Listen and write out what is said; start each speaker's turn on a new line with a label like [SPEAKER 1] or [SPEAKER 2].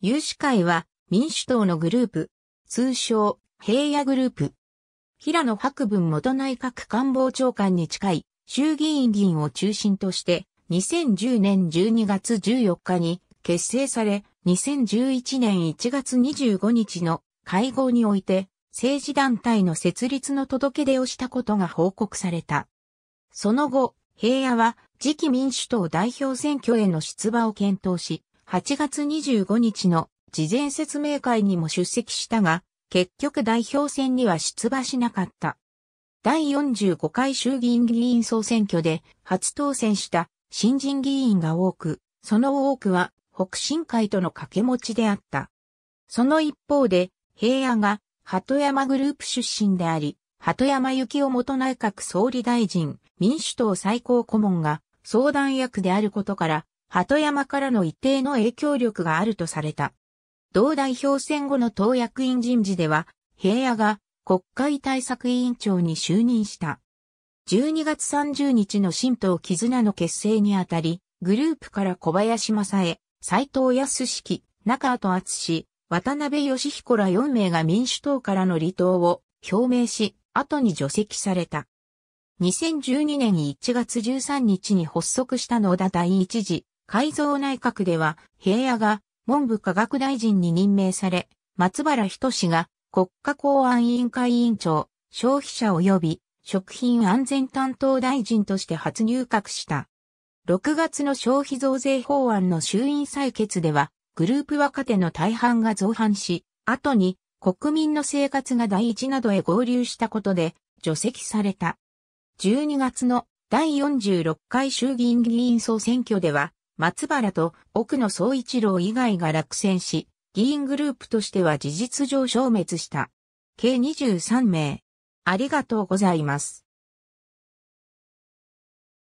[SPEAKER 1] 有志会は民主党のグループ、通称平野グループ。平野博文元内閣官房長官に近い衆議院議員を中心として2010年12月14日に結成され2011年1月25日の会合において政治団体の設立の届け出をしたことが報告された。その後、平野は次期民主党代表選挙への出馬を検討し、8月25日の事前説明会にも出席したが、結局代表選には出馬しなかった。第45回衆議院議員総選挙で初当選した新人議員が多く、その多くは北新会との掛け持ちであった。その一方で、平野が鳩山グループ出身であり、鳩山幸夫元内閣総理大臣、民主党最高顧問が相談役であることから、鳩山からの一定の影響力があるとされた。同代表選後の党役員人事では、平野が国会対策委員長に就任した。12月30日の新党絆の結成にあたり、グループから小林正恵、斎藤康式、中跡厚氏、渡辺義彦ら4名が民主党からの離党を表明し、後に除籍された。2012年1月13日に発足した野田第一次改造内閣では、平野が文部科学大臣に任命され、松原人志が国家公安委員会委員長、消費者及び食品安全担当大臣として初入閣した。6月の消費増税法案の衆院採決では、グループ若手の大半が造反し、後に国民の生活が第一などへ合流したことで除籍された。12月の第46回衆議院議員総選挙では、松原と奥野総一郎以外が落選し、議員グループとしては事実上消滅した。計23名。ありがとうございます。